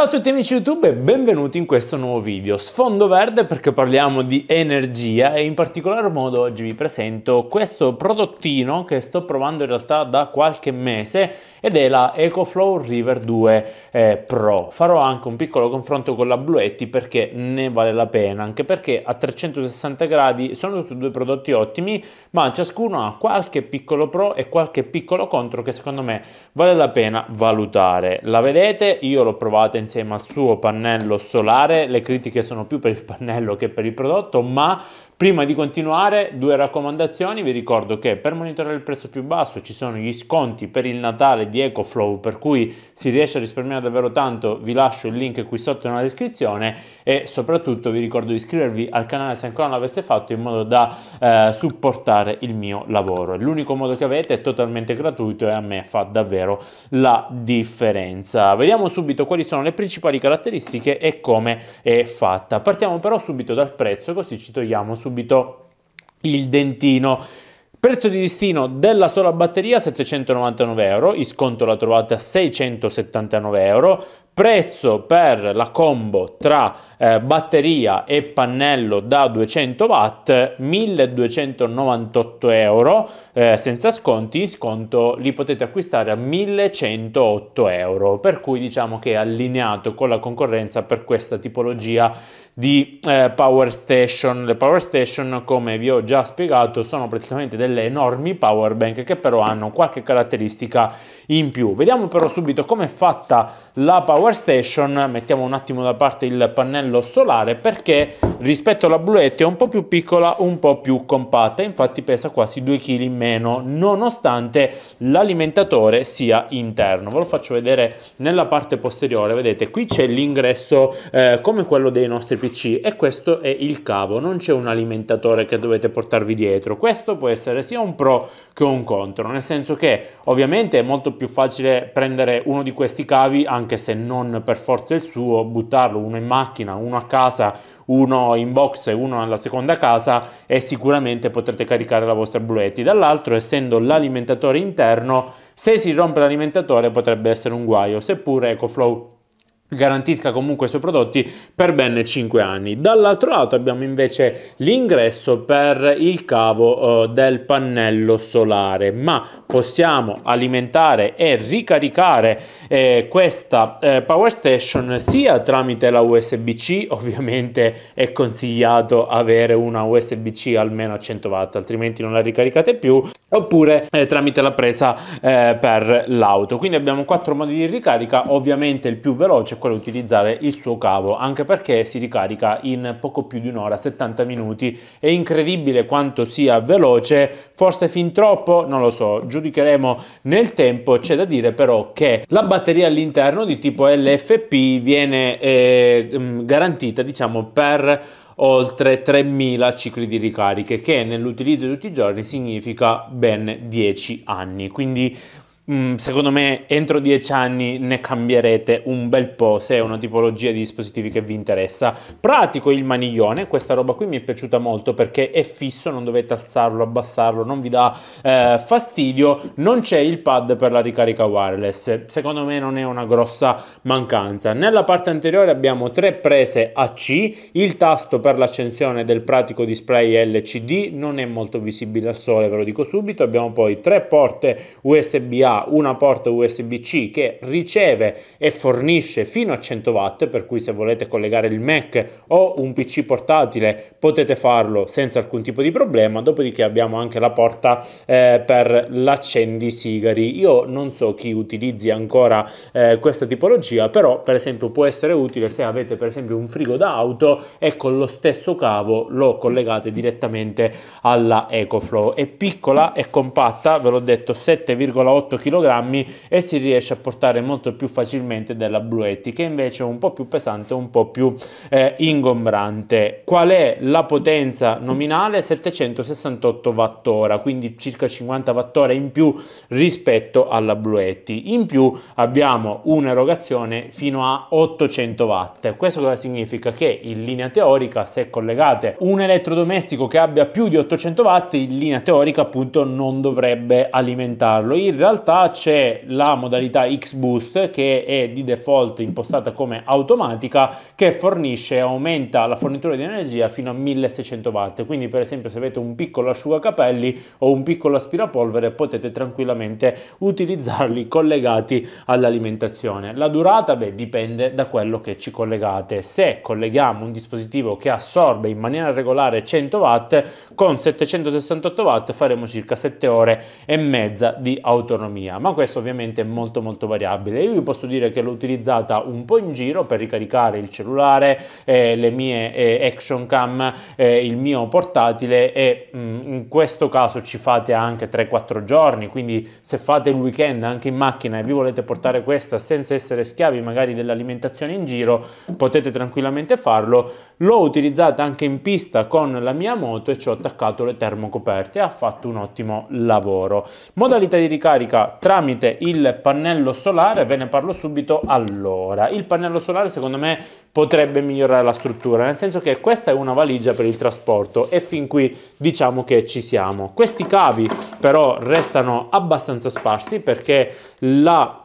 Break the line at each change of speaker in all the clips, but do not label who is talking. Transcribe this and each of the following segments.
Ciao a tutti amici YouTube e benvenuti in questo nuovo video. Sfondo verde perché parliamo di energia e in particolar modo oggi vi presento questo prodottino che sto provando in realtà da qualche mese ed è la EcoFlow River 2 eh, Pro. Farò anche un piccolo confronto con la Bluetti perché ne vale la pena, anche perché a 360 gradi sono tutti due prodotti ottimi, ma ciascuno ha qualche piccolo pro e qualche piccolo contro che secondo me vale la pena valutare. La vedete? Io l'ho provata insieme insieme al suo pannello solare, le critiche sono più per il pannello che per il prodotto, ma Prima di continuare, due raccomandazioni, vi ricordo che per monitorare il prezzo più basso ci sono gli sconti per il Natale di EcoFlow, per cui si riesce a risparmiare davvero tanto, vi lascio il link qui sotto nella descrizione e soprattutto vi ricordo di iscrivervi al canale se ancora non l'aveste fatto in modo da eh, supportare il mio lavoro. È l'unico modo che avete, è totalmente gratuito e a me fa davvero la differenza. Vediamo subito quali sono le principali caratteristiche e come è fatta. Partiamo però subito dal prezzo, così ci togliamo subito subito il dentino. Prezzo di listino della sola batteria 799 euro, in sconto la trovate a 679 euro. Prezzo per la combo tra eh, batteria e pannello da 200 watt 1298 euro eh, senza sconti in sconto li potete acquistare a 1108 euro per cui diciamo che è allineato con la concorrenza per questa tipologia di eh, power station le power station come vi ho già spiegato sono praticamente delle enormi power bank che però hanno qualche caratteristica in più vediamo però subito come è fatta la power station mettiamo un attimo da parte il pannello pannello solare perché rispetto alla Bluetti è un po' più piccola, un po' più compatta, infatti pesa quasi 2 kg in meno nonostante l'alimentatore sia interno. Ve lo faccio vedere nella parte posteriore, vedete qui c'è l'ingresso eh, come quello dei nostri PC e questo è il cavo, non c'è un alimentatore che dovete portarvi dietro. Questo può essere sia un pro che un contro, nel senso che ovviamente è molto più facile prendere uno di questi cavi anche se non per forza il suo, buttarlo uno in macchina, uno a casa, uno in box e uno alla seconda casa e sicuramente potrete caricare la vostra Blue Yeti. Dall'altro, essendo l'alimentatore interno, se si rompe l'alimentatore potrebbe essere un guaio, seppure EcoFlow garantisca comunque i suoi prodotti per ben 5 anni. Dall'altro lato abbiamo invece l'ingresso per il cavo eh, del pannello solare, ma possiamo alimentare e ricaricare eh, questa eh, power station sia tramite la USB-C, ovviamente è consigliato avere una USB-C almeno a 100 watt, altrimenti non la ricaricate più, oppure eh, tramite la presa eh, per l'auto. Quindi abbiamo quattro modi di ricarica, ovviamente il più veloce quello di utilizzare il suo cavo, anche perché si ricarica in poco più di un'ora, 70 minuti. È incredibile quanto sia veloce, forse fin troppo, non lo so, giudicheremo nel tempo. C'è da dire però che la batteria all'interno di tipo LFP viene eh, mm, garantita, diciamo, per oltre 3.000 cicli di ricariche, che nell'utilizzo di tutti i giorni significa ben 10 anni. Quindi Mm, secondo me entro dieci anni ne cambierete un bel po' se è una tipologia di dispositivi che vi interessa. Pratico il maniglione, questa roba qui mi è piaciuta molto perché è fisso, non dovete alzarlo, abbassarlo, non vi dà eh, fastidio, non c'è il pad per la ricarica wireless, secondo me non è una grossa mancanza. Nella parte anteriore abbiamo tre prese AC, il tasto per l'accensione del pratico display LCD non è molto visibile al sole, ve lo dico subito, abbiamo poi tre porte USB-A una porta USB-C che riceve e fornisce fino a 100 watt, per cui se volete collegare il Mac o un PC portatile potete farlo senza alcun tipo di problema, dopodiché abbiamo anche la porta eh, per l'accendi sigari. Io non so chi utilizzi ancora eh, questa tipologia, però per esempio può essere utile se avete per esempio un frigo da auto e con lo stesso cavo lo collegate direttamente alla EcoFlow. È piccola e compatta, ve l'ho detto, 7,8 kg e si riesce a portare molto più facilmente della Bluetti che invece è un po' più pesante, un po' più eh, ingombrante. Qual è la potenza nominale? 768 Wh, quindi circa 50 Wh in più rispetto alla Bluetti. In più abbiamo un'erogazione fino a 800 Watt. Questo cosa significa? Che in linea teorica se collegate un elettrodomestico che abbia più di 800 Watt, in linea teorica appunto non dovrebbe alimentarlo. In realtà porta c'è la modalità X-Boost che è di default impostata come automatica che fornisce e aumenta la fornitura di energia fino a 1600 watt. Quindi per esempio se avete un piccolo asciugacapelli o un piccolo aspirapolvere potete tranquillamente utilizzarli collegati all'alimentazione. La durata beh, dipende da quello che ci collegate. Se colleghiamo un dispositivo che assorbe in maniera regolare 100 watt con 768 watt faremo circa 7 ore e mezza di autonomia autonomia, ma questo ovviamente è molto molto variabile. Io vi posso dire che l'ho utilizzata un po' in giro per ricaricare il cellulare, eh, le mie eh, action cam, eh, il mio portatile e mh, mm, in questo caso ci fate anche 3-4 giorni, quindi se fate il weekend anche in macchina e vi volete portare questa senza essere schiavi magari dell'alimentazione in giro, potete tranquillamente farlo L'ho utilizzata anche in pista con la mia moto e ci ho attaccato le termocoperte e ha fatto un ottimo lavoro. Modalità di ricarica tramite il pannello solare, ve ne parlo subito allora. Il pannello solare secondo me potrebbe migliorare la struttura, nel senso che questa è una valigia per il trasporto e fin qui diciamo che ci siamo. Questi cavi però restano abbastanza sparsi perché la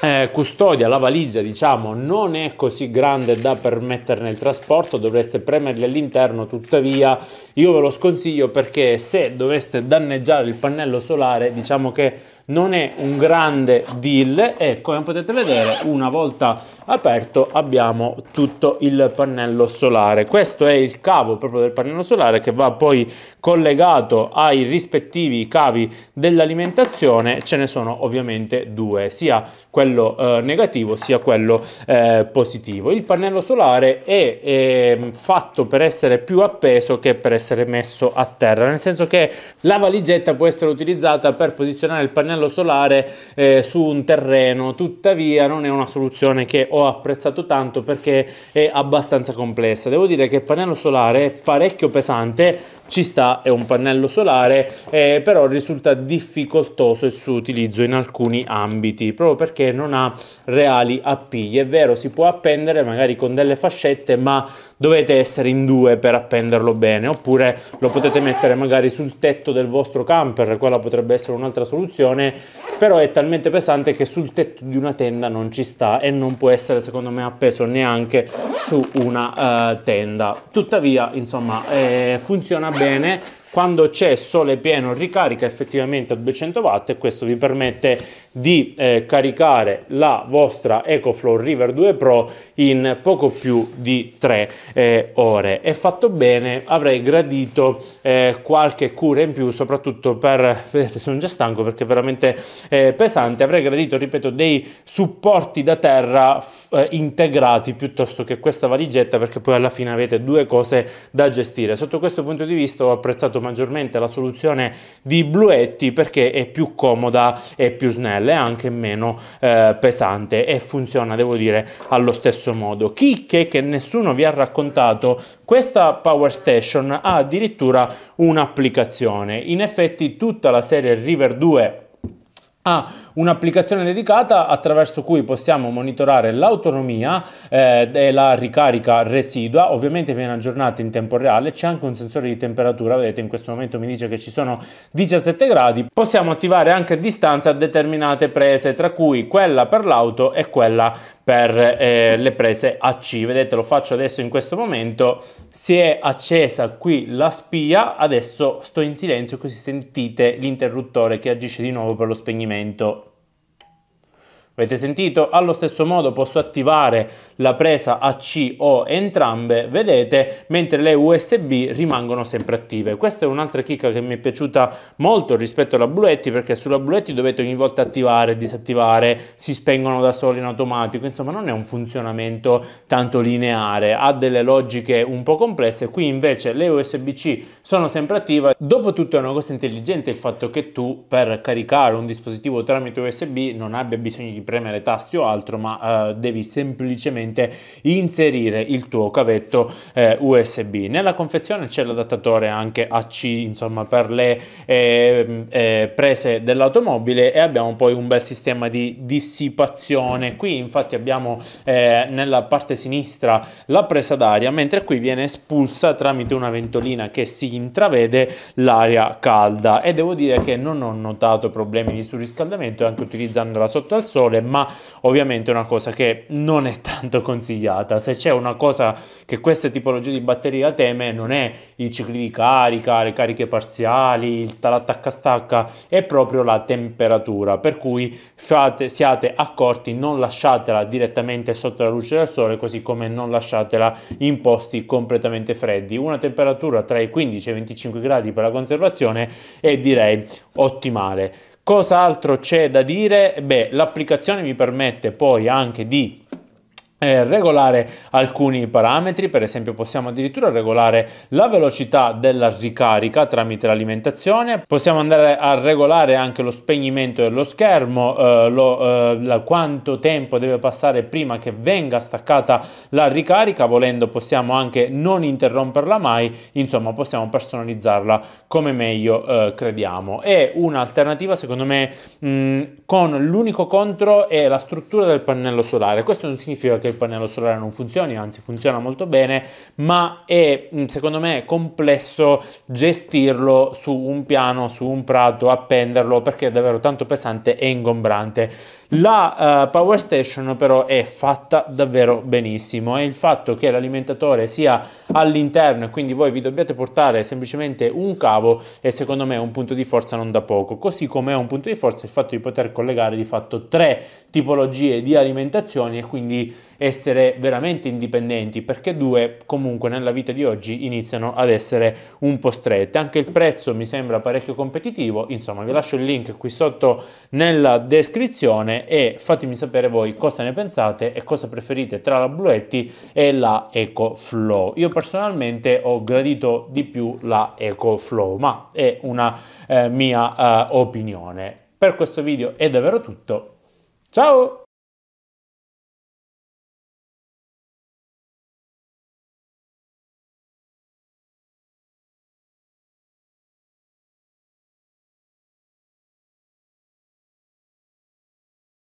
eh, custodia la valigia diciamo non è così grande da permetterne il trasporto dovreste premerli all'interno tuttavia io ve lo sconsiglio perché se doveste danneggiare il pannello solare diciamo che non è un grande deal e come potete vedere una volta aperto abbiamo tutto il pannello solare questo è il cavo proprio del pannello solare che va poi collegato ai rispettivi cavi dell'alimentazione ce ne sono ovviamente due sia quello eh, negativo sia quello eh, positivo il pannello solare è, è ehm, fatto per essere più appeso che per essere messo a terra nel senso che la valigetta può essere utilizzata per posizionare il pannello pannello solare eh, su un terreno, tuttavia non è una soluzione che ho apprezzato tanto perché è abbastanza complessa. Devo dire che il pannello solare è parecchio pesante, ci sta, è un pannello solare, eh, però risulta difficoltoso il suo utilizzo in alcuni ambiti, proprio perché non ha reali appigli. È vero, si può appendere magari con delle fascette, ma dovete essere in due per appenderlo bene, oppure lo potete mettere magari sul tetto del vostro camper, quella potrebbe essere un'altra soluzione, però è talmente pesante che sul tetto di una tenda non ci sta e non può essere secondo me appeso neanche su una uh, tenda. Tuttavia, insomma, eh, funziona bene bene quando c'è sole pieno ricarica effettivamente a 200 watt e questo vi permette di eh, caricare la vostra EcoFlow River 2 Pro in poco più di 3 eh, ore e fatto bene avrei gradito eh, qualche cura in più soprattutto per vedete sono già stanco perché è veramente eh, pesante avrei gradito ripeto dei supporti da terra eh, integrati piuttosto che questa valigetta perché poi alla fine avete due cose da gestire sotto questo punto di vista ho apprezzato maggiormente la soluzione di Bluetti perché è più comoda e più snella SSL è anche meno eh, pesante e funziona, devo dire, allo stesso modo. Chicche che nessuno vi ha raccontato, questa Power Station ha addirittura un'applicazione. In effetti tutta la serie River 2 ha un'applicazione dedicata attraverso cui possiamo monitorare l'autonomia eh, e la ricarica residua, ovviamente viene aggiornata in tempo reale, c'è anche un sensore di temperatura, vedete in questo momento mi dice che ci sono 17 gradi, possiamo attivare anche a distanza determinate prese, tra cui quella per l'auto e quella per eh, le prese a C. Vedete, lo faccio adesso in questo momento. Si è accesa qui la spia, adesso sto in silenzio così sentite l'interruttore che agisce di nuovo per lo spegnimento Avete sentito? Allo stesso modo posso attivare la presa AC o entrambe, vedete, mentre le USB rimangono sempre attive. Questa è un'altra chicca che mi è piaciuta molto rispetto alla Bluetti, perché sulla Bluetti dovete ogni volta attivare, disattivare, si spengono da soli in automatico, insomma non è un funzionamento tanto lineare, ha delle logiche un po' complesse, qui invece le USB-C sono sempre attive. Dopotutto è una cosa intelligente il fatto che tu per caricare un dispositivo tramite USB non abbia bisogno di premere tasti o altro, ma eh, devi semplicemente inserire il tuo cavetto eh, USB. Nella confezione c'è l'adattatore anche AC, insomma, per le ehm, eh, prese dell'automobile e abbiamo poi un bel sistema di dissipazione. Qui infatti abbiamo eh, nella parte sinistra la presa d'aria, mentre qui viene espulsa tramite una ventolina che si intravede l'aria calda e devo dire che non ho notato problemi di surriscaldamento anche utilizzandola sotto al sole male, ma ovviamente è una cosa che non è tanto consigliata. Se c'è una cosa che questa tipologia di batteria teme, non è i cicli di carica, le cariche parziali, il talattacca stacca, è proprio la temperatura. Per cui fate, siate accorti, non lasciatela direttamente sotto la luce del sole, così come non lasciatela in posti completamente freddi. Una temperatura tra i 15 e i 25 gradi per la conservazione è direi ottimale. Cosa altro c'è da dire? Beh, l'applicazione mi permette poi anche di eh, regolare alcuni parametri, per esempio possiamo addirittura regolare la velocità della ricarica tramite l'alimentazione, possiamo andare a regolare anche lo spegnimento dello schermo, eh, lo, eh, la, quanto tempo deve passare prima che venga staccata la ricarica, volendo possiamo anche non interromperla mai, insomma possiamo personalizzarla come meglio eh, crediamo. È un'alternativa secondo me mh, mm, con l'unico contro è la struttura del pannello solare, questo non significa che che il pannello solare non funzioni, anzi funziona molto bene, ma è mm, secondo me complesso gestirlo su un piano, su un prato, appenderlo perché è davvero tanto pesante e ingombrante. La uh, Power Station però è fatta davvero benissimo e il fatto che l'alimentatore sia all'interno e quindi voi vi dobbiate portare semplicemente un cavo è secondo me un punto di forza non da poco, così come è un punto di forza il fatto di poter collegare di fatto tre tipologie di alimentazioni e quindi essere veramente indipendenti perché due comunque nella vita di oggi iniziano ad essere un po' strette anche il prezzo mi sembra parecchio competitivo insomma vi lascio il link qui sotto nella descrizione e fatemi sapere voi cosa ne pensate e cosa preferite tra la Bluetti e la Eco Flow. Io personalmente ho gradito di più la Eco Flow, ma è una eh, mia eh, opinione. Per questo video è davvero tutto. Ciao!